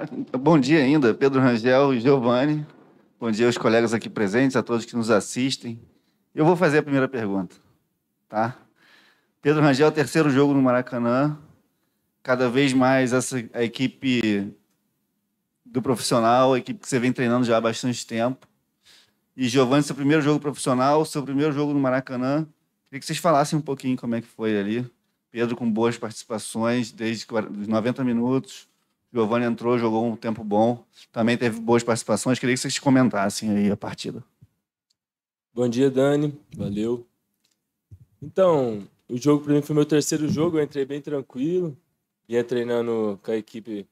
Bom dia ainda, Pedro Rangel e Giovanni. Bom dia aos colegas aqui presentes, a todos que nos assistem. Eu vou fazer a primeira pergunta, tá? Pedro Rangel, terceiro jogo no Maracanã. Cada vez mais essa, a equipe do profissional, a equipe que você vem treinando já há bastante tempo. E Giovanni, seu primeiro jogo profissional, seu primeiro jogo no Maracanã. Queria que vocês falassem um pouquinho como é que foi ali. Pedro com boas participações desde os 90 minutos. Giovani entrou, jogou um tempo bom, também teve boas participações. Queria que vocês comentassem aí a partida. Bom dia, Dani. Valeu. Então, o jogo para mim foi meu terceiro jogo, eu entrei bem tranquilo. Vinha treinando com a equipe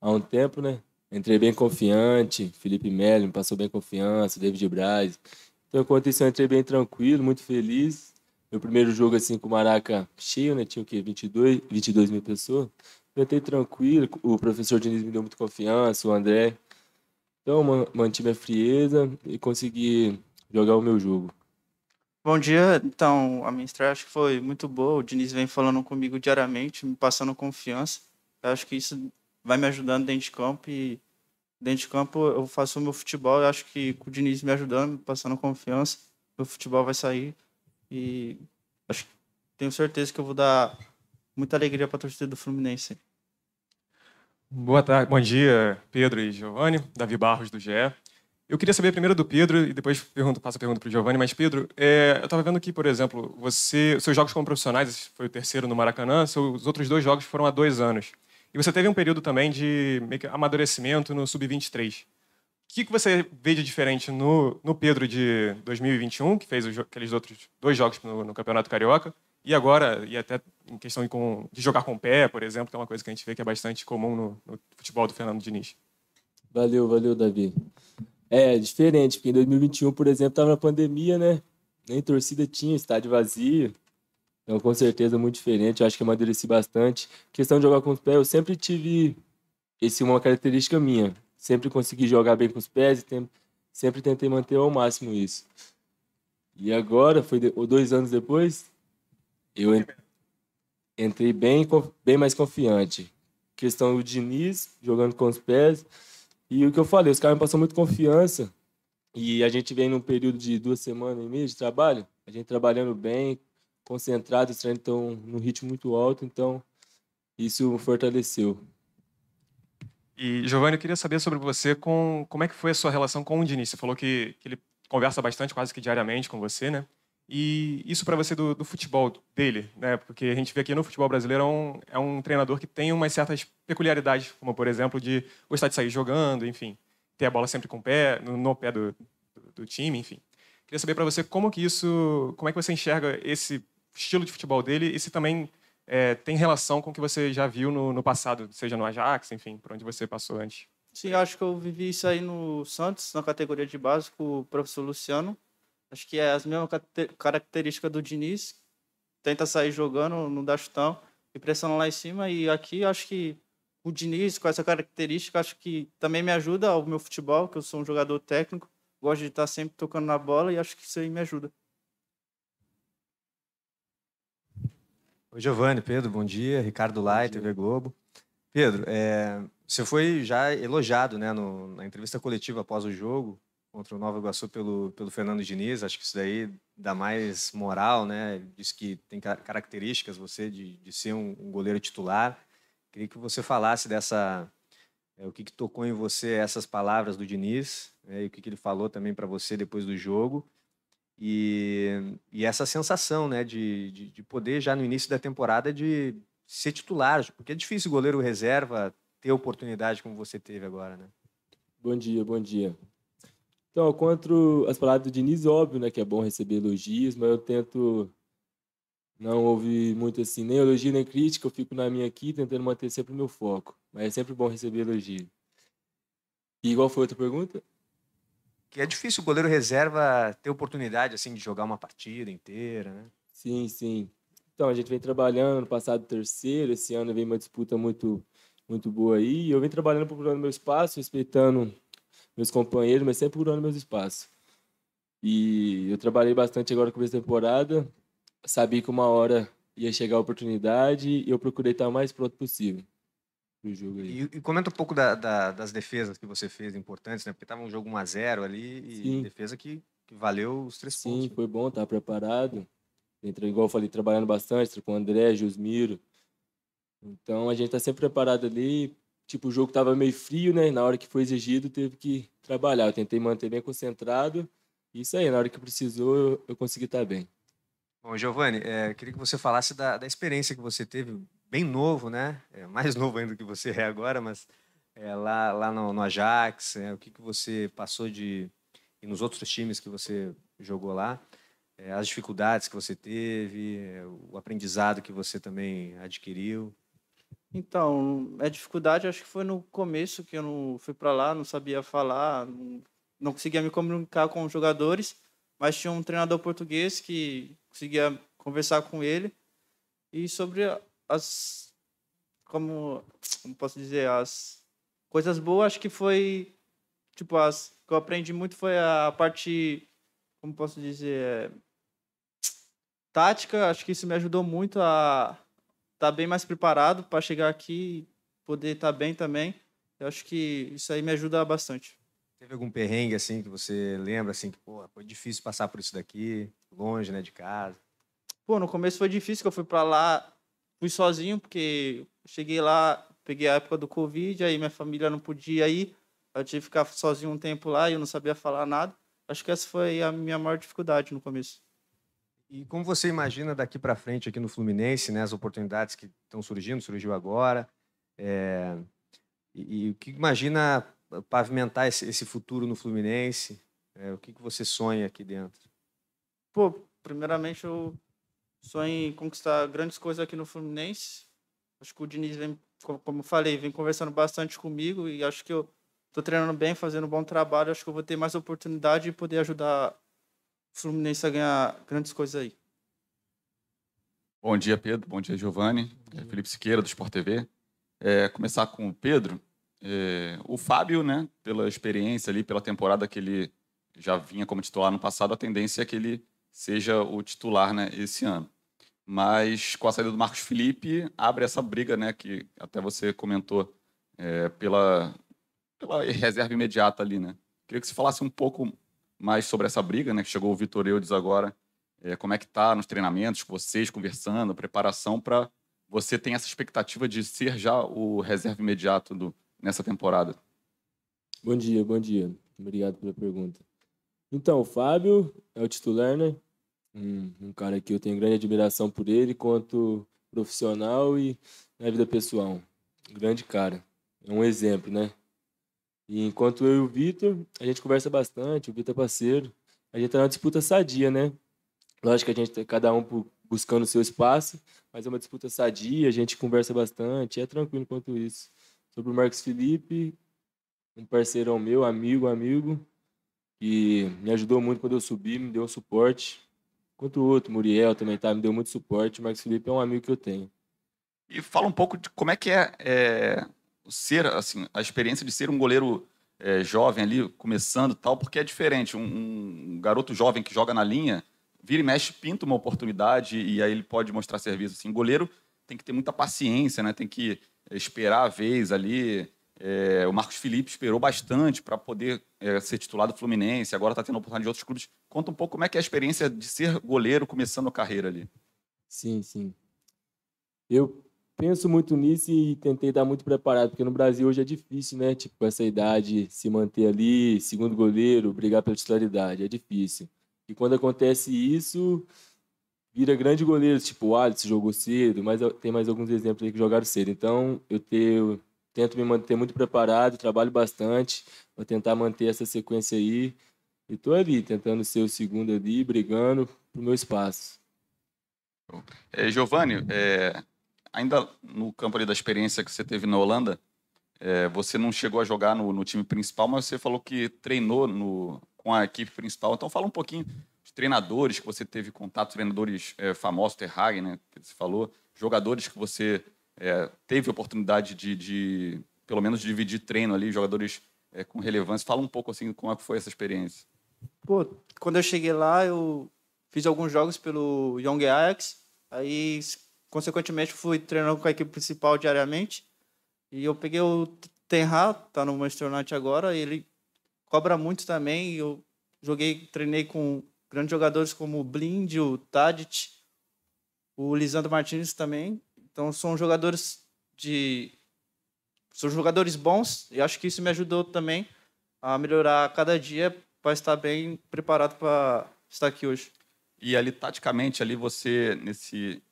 há um tempo, né? Entrei bem confiante, Felipe Melo me passou bem confiança, David Braz. Então, enquanto isso, eu entrei bem tranquilo, muito feliz. Meu primeiro jogo, assim, com o Maraca cheio, né? Tinha o quê? 22, 22 mil pessoas. Cantei tranquilo, o professor Diniz me deu muita confiança, o André. Então, mantive a frieza e consegui jogar o meu jogo. Bom dia, então, a minha estreia acho que foi muito boa. O Diniz vem falando comigo diariamente, me passando confiança. Eu acho que isso vai me ajudando dentro de campo e dentro de campo eu faço o meu futebol. Eu acho que com o Diniz me ajudando, me passando confiança, meu futebol vai sair e acho, tenho certeza que eu vou dar muita alegria para a torcida do Fluminense. Boa tarde, bom dia, Pedro e Giovanni, Davi Barros do GE. Eu queria saber primeiro do Pedro e depois pergunto, passo a pergunta para o Giovanni. Mas, Pedro, é, eu estava vendo que, por exemplo, você, seus jogos como profissionais, esse foi o terceiro no Maracanã, seus outros dois jogos foram há dois anos. E você teve um período também de amadurecimento no Sub-23. O que, que você vê de diferente no, no Pedro de 2021, que fez os, aqueles outros dois jogos no, no Campeonato Carioca, e agora, e até em questão de, com, de, jogar com o pé, por exemplo, que é uma coisa que a gente vê que é bastante comum no, no futebol do Fernando Diniz. Valeu, valeu, Davi. É, diferente, porque em 2021, por exemplo, estava na pandemia, né? Nem torcida tinha, estádio vazio. Então, com certeza, muito diferente. Eu acho que amadureci bastante. Questão de jogar com os pés, eu sempre tive esse uma característica minha. Sempre consegui jogar bem com os pés e tem, sempre tentei manter ao máximo isso. E agora, foi de, dois anos depois, eu entrei bem, bem mais confiante. Questão do Diniz, jogando com os pés. E o que eu falei, os caras me passaram muito confiança. E a gente vem num período de duas semanas e meia de trabalho, a gente trabalhando bem, concentrado, os treinos estão num ritmo muito alto, então isso fortaleceu. E, Giovanni, eu queria saber sobre você, com, como é que foi a sua relação com o Diniz? Você falou que, que ele conversa bastante, quase que diariamente com você, né? E isso para você do, do, futebol dele, né? Porque a gente vê aqui no futebol brasileiro é um, é um treinador que tem umas certas peculiaridades, como por exemplo de gostar de sair jogando, enfim, ter a bola sempre com o pé, no, no pé do, do, do, time, enfim. Queria saber para você como que isso, como é que você enxerga esse estilo de futebol dele e se também é, tem relação com o que você já viu no, no passado, seja no Ajax, enfim, por onde você passou antes. Sim, acho que eu vivi isso aí no Santos, na categoria de básico, o professor Luciano Acho que é a mesma característica do Diniz. Tenta sair jogando, não dá chutão e pressionando lá em cima. E aqui acho que o Diniz, com essa característica, acho que também me ajuda ao meu futebol, que eu sou um jogador técnico, gosto de estar sempre tocando na bola e acho que isso aí me ajuda. Oi, Giovanni, Pedro, bom dia. Ricardo Lai, TV Globo. Pedro, é, você foi já elogiado né, no, na entrevista coletiva após o jogo contra o Nova Iguaçu pelo, pelo Fernando Diniz. Acho que isso daí dá mais moral, né? Diz que tem características você de, de ser um, um, goleiro titular. Queria que você falasse dessa. É, o que, que, tocou em você essas palavras do Diniz né? e o que, que ele falou também para você depois do jogo. E, e essa sensação né, de, de, de poder, já no início da temporada, de ser titular, porque é difícil o goleiro reserva ter oportunidade como você teve agora. Né? Bom dia, bom dia. Então, contra as palavras do Diniz, óbvio, né, que é bom receber elogios, mas eu tento não ouvir muito assim, nem elogio nem crítica, eu fico na minha aqui, tentando manter sempre o meu foco. Mas é sempre bom receber elogio. E igual foi a outra pergunta? Que é difícil o goleiro reserva ter oportunidade assim de jogar uma partida inteira, né? Sim, sim. Então, a gente vem trabalhando, no passado terceiro, esse ano vem uma disputa muito muito boa aí, eu venho trabalhando procurando meu espaço, respeitando meus companheiros, mas sempre procurando meus espaços. E eu trabalhei bastante agora com começo temporada, sabia que uma hora ia chegar a oportunidade e eu procurei estar o mais pronto possível jogo aí. E, e comenta um pouco da, da, das defesas que você fez importantes, né? Porque estava um jogo 1 a 0 ali e Sim. defesa que, que, valeu os três Sim, pontos. Sim, né? foi bom, tá preparado. Entrei igual eu falei, trabalhando bastante com o André, Josmiro. Então a gente está sempre preparado ali tipo, o jogo estava meio frio, né? Na hora que foi exigido, teve que trabalhar. Eu tentei manter bem concentrado. Isso aí, na hora que precisou, eu, eu consegui estar tá bem. Bom, Giovanni, é, queria que você falasse da, da, experiência que você teve, bem novo, né? É, mais novo ainda do que você é agora, mas é, lá, lá no, no Ajax, é, o que, que você passou de. e nos outros times que você jogou lá, é, as dificuldades que você teve, é, o aprendizado que você também adquiriu. Então, a dificuldade acho que foi no começo que eu não fui para lá, não sabia falar, não conseguia me comunicar com os jogadores, mas tinha um treinador português que conseguia conversar com ele e sobre as como, como posso dizer, as coisas boas acho que foi tipo as que eu aprendi muito foi a parte como posso dizer tática, acho que isso me ajudou muito a tá bem mais preparado para chegar aqui e poder estar tá bem também. Eu acho que isso aí me ajuda bastante. Teve algum perrengue assim que você lembra assim que pô, foi difícil passar por isso daqui, longe, né, de casa? Pô, no começo foi difícil, que eu fui para lá, fui sozinho porque cheguei lá, peguei a época do Covid, aí minha família não podia ir, eu tive que ficar sozinho um tempo lá e eu não sabia falar nada. Acho que essa foi a minha maior dificuldade no começo. E como você imagina daqui para frente aqui no Fluminense, né, as oportunidades que estão surgindo, surgiu agora, é... e, e, o que imagina pavimentar esse, esse futuro no Fluminense? É, o que, que você sonha aqui dentro? Pô, primeiramente eu sonho em conquistar grandes coisas aqui no Fluminense. Acho que o Diniz vem, como falei, vem conversando bastante comigo e acho que eu tô treinando bem, fazendo um bom trabalho. Acho que eu vou ter mais oportunidade de poder ajudar Fluminense vai ganhar grandes coisas aí. Bom dia, Pedro. Bom dia, Giovanni. É, Felipe Siqueira, do Sport TV. É, começar com o Pedro. É, o Fábio, né, pela experiência ali, pela temporada que ele já vinha como titular no passado, a tendência é que ele seja o titular né, esse ano. Mas com a saída do Marcos Felipe, abre essa briga, né, que até você comentou, é, pela, pela reserva imediata ali, né? Queria que você falasse um pouco mais sobre essa briga, né? Que chegou o Vitor Eudes agora. É, como é que tá nos treinamentos, vocês conversando, preparação para você tem essa expectativa de ser já o reserva imediato do, nessa temporada? Bom dia, bom dia. Obrigado pela pergunta. Então, o Fábio é o titular, né? Um, um cara que eu tenho grande admiração por ele, quanto profissional e na vida pessoal. Um grande cara. É um exemplo, né? E enquanto eu e o Vitor, a gente conversa bastante, o Vitor é parceiro. A gente tá numa disputa sadia, né? Lógico que a gente tá cada um buscando o seu espaço, mas é uma disputa sadia, a gente conversa bastante, é tranquilo quanto isso. Sobre o Marcos Felipe, um parceirão meu, amigo, amigo, que me ajudou muito quando eu subi, me deu um suporte. Quanto o outro, Muriel também tá, me deu muito suporte. O Marcos Felipe é um amigo que eu tenho. E fala um pouco de como é que é, é ser assim a experiência de ser um goleiro é, jovem ali começando tal porque é diferente um, um, garoto jovem que joga na linha vira e mexe pinta uma oportunidade e aí ele pode mostrar serviço assim o goleiro tem que ter muita paciência né tem que é, esperar a vez ali é, o Marcos Felipe esperou bastante para poder é, ser titular do Fluminense agora está tendo a oportunidade de outros clubes conta um pouco como é que é a experiência de ser goleiro começando a carreira ali sim sim eu penso muito nisso e tentei dar muito preparado, porque no Brasil hoje é difícil, né? Tipo, essa idade, se manter ali, segundo goleiro, brigar pela titularidade, é difícil. E quando acontece isso, vira grande goleiro, tipo o Alisson jogou cedo, mas tem mais alguns exemplos aí que jogaram cedo. Então, eu, te, eu tento me manter muito preparado, trabalho bastante, para tentar manter essa sequência aí. E tô ali, tentando ser o segundo ali, brigando pro meu espaço. É, Giovanni, é, ainda no campo ali da experiência que você teve na Holanda, é, você não chegou a jogar no, no, time principal, mas você falou que treinou no, com a equipe principal. Então fala um pouquinho de treinadores que você teve contato, treinadores é, famosos, Hagen, né, que você falou, jogadores que você é, teve oportunidade de, de, pelo menos, dividir treino ali, jogadores é, com relevância. Fala um pouco assim como é foi essa experiência. Pô, quando eu cheguei lá, eu fiz alguns jogos pelo Young Ajax, aí Consequentemente, fui treinando com a equipe principal diariamente. E eu peguei o Tenra, tá no Manchester United agora, ele cobra muito também. Eu joguei, treinei com grandes jogadores como o Blind, o Tadic, o Lisandro Martinez também. Então são jogadores de são jogadores bons e acho que isso me ajudou também a melhorar cada dia para estar bem preparado para estar aqui hoje. E ali taticamente ali você nesse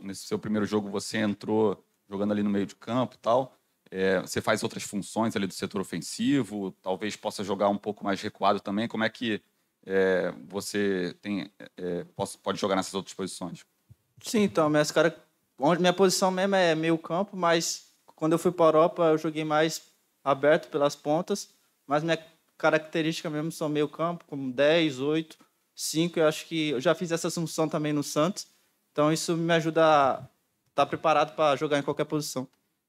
nesse seu primeiro jogo você entrou jogando ali no meio de campo e tal. É, você faz outras funções ali do setor ofensivo, talvez possa jogar um pouco mais recuado também. Como é que é, você tem, é, é pode jogar nessas outras posições? Sim, então, minhas cara, minha posição mesmo é meio campo, mas quando eu fui para a Europa eu joguei mais aberto pelas pontas, mas minha característica mesmo são meio campo, como 10, 8, 5, eu acho que eu já fiz essa função também no Santos, então isso me ajuda a estar tá preparado para jogar em qualquer posição.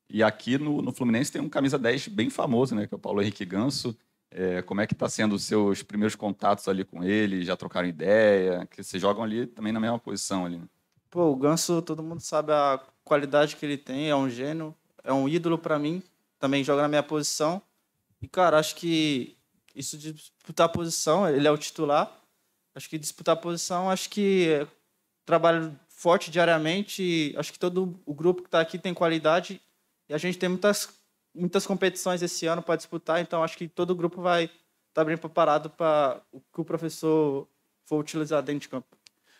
E aqui no, no, Fluminense tem um camisa 10 bem famoso, né? Que é o Paulo Henrique Ganso. É, como é que está sendo os seus primeiros contatos ali com ele? Já trocaram ideia? Que vocês jogam ali também na mesma posição ali, né? Pô, o Ganso, todo mundo sabe a qualidade que ele tem, é um gênio, é um ídolo para mim, também joga na minha posição. E, cara, acho que isso de disputar posição, ele é o titular. Acho que disputar posição, acho que é trabalho forte diariamente. Acho que todo o grupo que está aqui tem qualidade e a gente tem muitas, muitas competições esse ano para disputar, então acho que todo o grupo vai estar tá bem preparado para o que o professor for utilizar dentro de campo.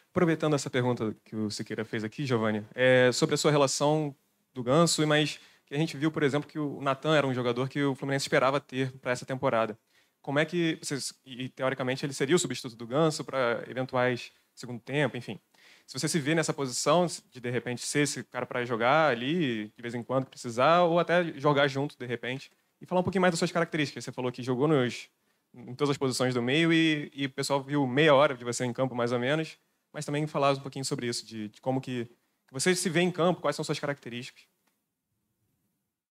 Aproveitando essa pergunta que o Siqueira fez aqui, Giovanni, é sobre a sua relação do Ganso, mas que a gente viu, por exemplo, que o Natan era um jogador que o Fluminense esperava ter para essa temporada. Como é que, e teoricamente ele seria o substituto do Ganso para eventuais segundo tempo, enfim se você se vê nessa posição de de repente ser esse cara para jogar ali de vez em quando precisar ou até jogar junto de repente e falar um pouquinho mais das suas características. Você falou que jogou nos em todas as posições do meio e, e o pessoal viu meia hora de você em campo mais ou menos, mas também falar um pouquinho sobre isso de, de como que você se vê em campo, quais são suas características.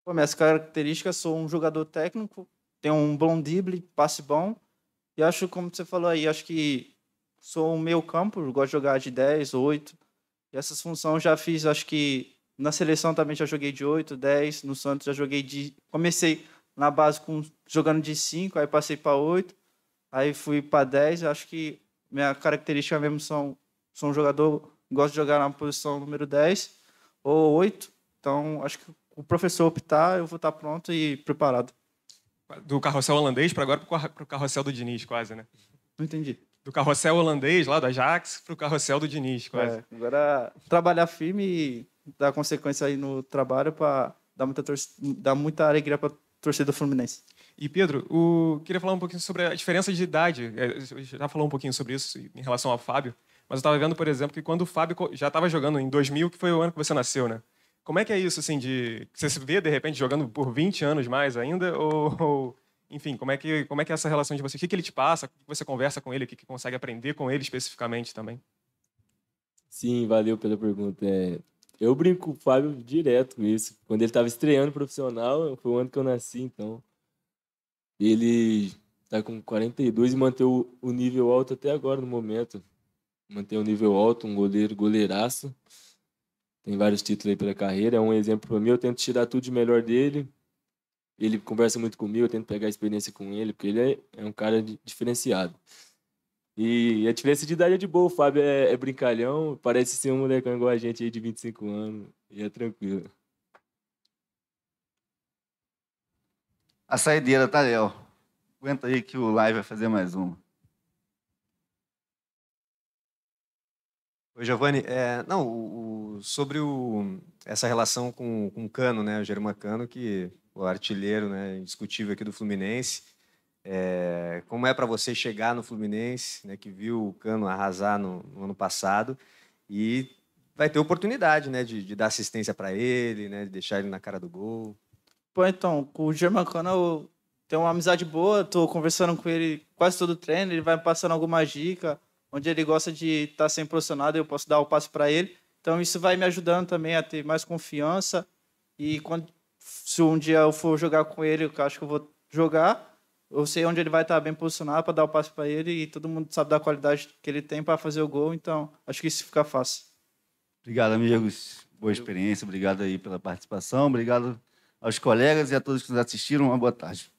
minhas características sou um jogador técnico, tenho um bom drible, passe bom. E acho, como você falou aí, acho que sou o meu campo, gosto de jogar de 10, 8. E essas funções já fiz, acho que na seleção também já joguei de 8, 10. No Santos já joguei de. Comecei na base com, jogando de 5, aí passei para 8, aí fui para 10. Acho que minha característica mesmo são, sou um jogador, gosto de jogar na posição número 10 ou 8. Então acho que o professor optar, eu vou estar pronto e preparado. Do carrossel holandês para agora para o carrossel do Diniz, quase, né? Não entendi do carrossel holandês lá da Ajax para o carrossel do Diniz, é, quase. É, agora, trabalhar firme e dar consequência aí no trabalho para dar muita, dar muita alegria para a torcida Fluminense. E Pedro, o... queria falar um pouquinho sobre a diferença de idade. É, eu já falou um pouquinho sobre isso em relação ao Fábio, mas eu estava vendo, por exemplo, que quando o Fábio já estava jogando em 2000, que foi o ano que você nasceu, né? Como é que é isso, assim, de você se vê de repente jogando por 20 anos mais ainda ou, ou enfim, como é que como é que é essa relação de vocês? O que, que ele te passa? O que você conversa com ele? O que, que consegue aprender com ele especificamente também? Sim, valeu pela pergunta. É, eu brinco com o Fábio direto com isso. Quando ele estava estreando profissional, foi o ano que eu nasci, então. Ele está com 42 e manteve o nível alto até agora no momento. Mantém o nível alto, um goleiro, goleiraço. Tem vários títulos aí pela carreira, é um exemplo para mim. Eu tento tirar tudo de melhor dele, ele conversa muito comigo, eu tento pegar a experiência com ele, porque ele é, é um cara diferenciado. E a diferença de idade é de boa, o Fábio é, é brincalhão, parece ser um molecão igual a gente aí de 25 anos, e é tranquilo. A saideira, tá, Léo? Aguenta aí que o live vai fazer mais uma. Oi, Giovanni. É, não, o, sobre o, essa relação com, com o Cano, né? O Germano Cano, que o artilheiro né, indiscutível aqui do Fluminense. É, como é para você chegar no Fluminense, né, que viu o Cano arrasar no, no ano passado e vai ter oportunidade né, de, de dar assistência para ele, né, de deixar ele na cara do gol? Pô, então, com o Cano eu tenho uma amizade boa, estou conversando com ele quase todo o treino, ele vai me passando alguma dica, onde ele gosta de estar tá sempre posicionado, eu posso dar o passo para ele. Então isso vai me ajudando também a ter mais confiança e quando se um dia eu for jogar com ele, eu acho que eu vou jogar. Eu sei onde ele vai estar bem posicionado para dar o passe para ele e todo mundo sabe da qualidade que ele tem para fazer o gol, então acho que isso fica fácil. Obrigado, amigos. Boa experiência, obrigado aí pela participação, obrigado aos colegas e a todos que nos assistiram. Uma boa tarde.